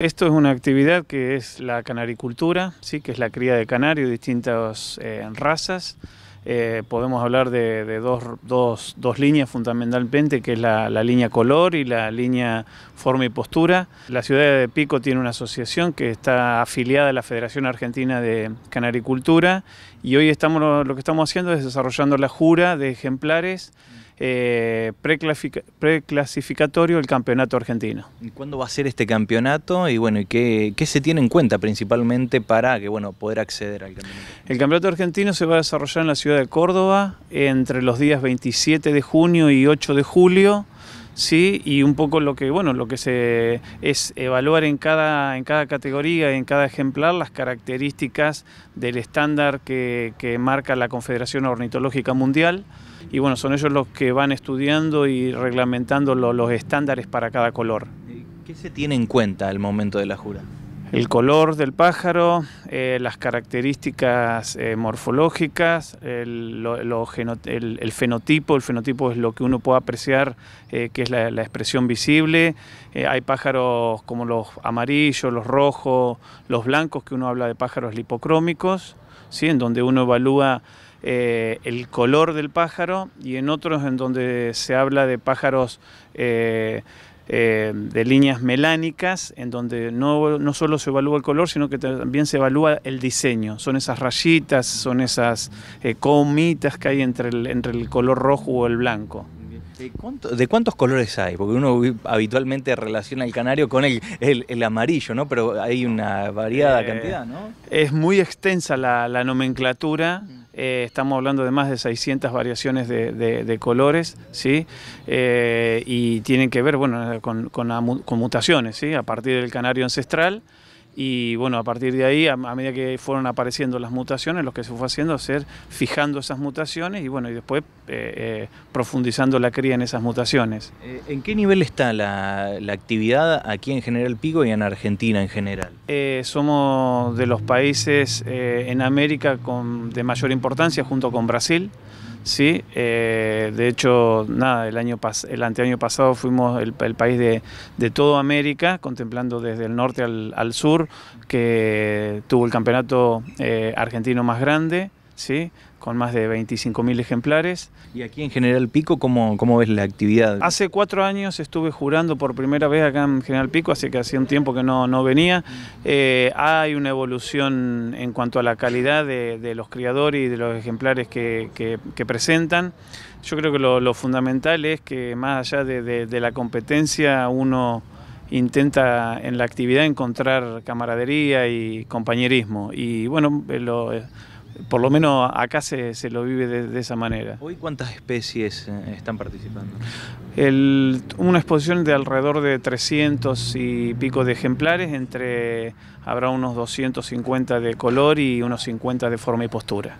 Esto es una actividad que es la canaricultura, ¿sí? que es la cría de canarios, distintas eh, razas. Eh, podemos hablar de, dos, dos, dos, líneas fundamentalmente, que es la, la, línea color y la línea forma y postura. La ciudad de Pico tiene una asociación que está afiliada a la Federación Argentina de Canaricultura y hoy estamos, lo que estamos haciendo es desarrollando la jura de ejemplares. Eh, preclasificatorio el campeonato argentino. ¿Y cuándo va a ser este campeonato? Y bueno, ¿qué, qué se tiene en cuenta principalmente para que bueno poder acceder al campeonato? El campeonato argentino se va a desarrollar en la ciudad de Córdoba entre los días 27 de junio y 8 de julio. ¿sí? y un poco lo que, bueno, lo que se es evaluar en cada, en cada categoría, en cada ejemplar, las características del estándar que, marca la Confederación Ornitológica Mundial y bueno, son ellos los que van estudiando y reglamentando los estándares para cada color. ¿Qué se tiene en cuenta al momento de la jura? el color del pájaro, eh, las características eh, morfológicas, el, fenotipo, el fenotipo es lo que uno puede apreciar, eh, que es la, expresión visible. hay pájaros como los amarillos, los rojos, los blancos, que uno habla de pájaros lipocrómicos, ¿sí? en donde uno evalúa el color del pájaro y en otros en donde se habla de pájaros eh, de líneas melánicas, en donde no, solo se evalúa el color, sino que también se evalúa el diseño. Son esas rayitas, son esas eh, comitas que hay entre el, entre el color rojo o el blanco. ¿De, cuántos colores hay? Porque uno habitualmente relaciona el canario con el, el, amarillo, ¿no? Pero hay una variada eh, cantidad, ¿no? Es muy extensa la nomenclatura. Mm. Eh, estamos hablando de más de 600 variaciones de, colores, ¿sí? Eh, y tienen que ver, bueno, con, con, con mutaciones, ¿sí? A partir del canario ancestral y bueno, a partir de ahí, a, medida que fueron apareciendo las mutaciones, lo que se fue haciendo fue fijando esas mutaciones y bueno, y después eh, eh, profundizando la cría en esas mutaciones. Eh, ¿En qué nivel está la, actividad aquí en General Pico y en Argentina en general? somos de los países en América de mayor importancia junto con Brasil. ¿sí? Eh, de hecho, nada, el, año anteaño pasado fuimos el, país de, de toda América, contemplando desde el norte al, sur, que tuvo el campeonato eh, argentino más grande, ¿sí? con más de 25.000 ejemplares. ¿Y aquí en General Pico cómo, cómo ves la actividad? Hace cuatro años estuve jurando por primera vez acá en General Pico, así que hacía un tiempo que no, venía. Eh, hay una evolución en cuanto a la calidad de, los criadores y de los ejemplares que, presentan. Yo creo que lo, fundamental es que más allá de, la competencia uno intenta en la actividad encontrar camaradería y compañerismo. Y bueno, eh, lo eh, por lo menos acá se, se lo vive de, esa manera. ¿Hoy cuántas especies eh, están participando? una exposición de alrededor de 300 y pico de ejemplares, entre habrá unos 250 de color y unos 50 de forma y postura.